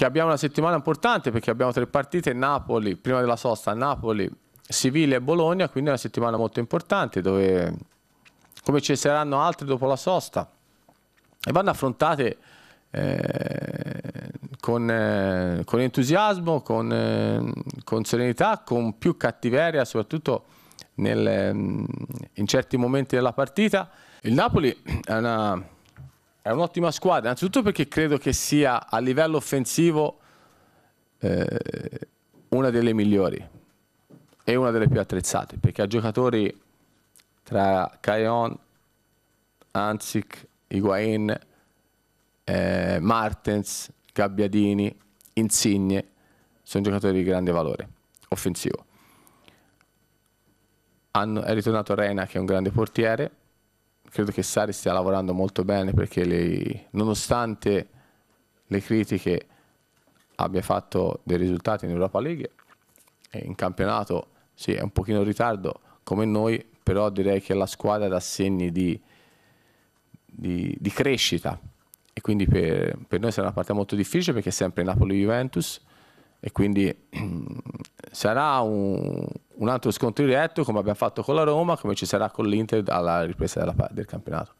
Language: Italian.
che abbiamo una settimana importante perché abbiamo tre partite, Napoli, prima della sosta, Napoli, Siviglia e Bologna, quindi è una settimana molto importante dove come ci saranno altre dopo la sosta e vanno affrontate eh, con, eh, con, entusiasmo, con, eh, con, serenità, con più cattiveria, soprattutto nel, mm, in certi momenti della partita. Il Napoli è una è un'ottima squadra, innanzitutto perché credo che sia a livello offensivo eh, una delle migliori e una delle più attrezzate, perché ha giocatori tra Cajon, Anzic, Higuain, eh, Martens, Gabbiadini, Insigne, sono giocatori di grande valore offensivo. Hanno, è ritornato Reina che è un grande portiere, credo che Sari stia lavorando molto bene perché lei, nonostante le critiche abbia fatto dei risultati in Europa League e in campionato sì, è un pochino in ritardo come noi, però direi che la squadra dà segni di, di, di crescita e quindi per, per, noi sarà una partita molto difficile perché è sempre Napoli-Juventus e quindi sarà un, un altro scontro diretto come abbiamo fatto con la Roma, come ci sarà con l'Inter alla ripresa della, del campionato.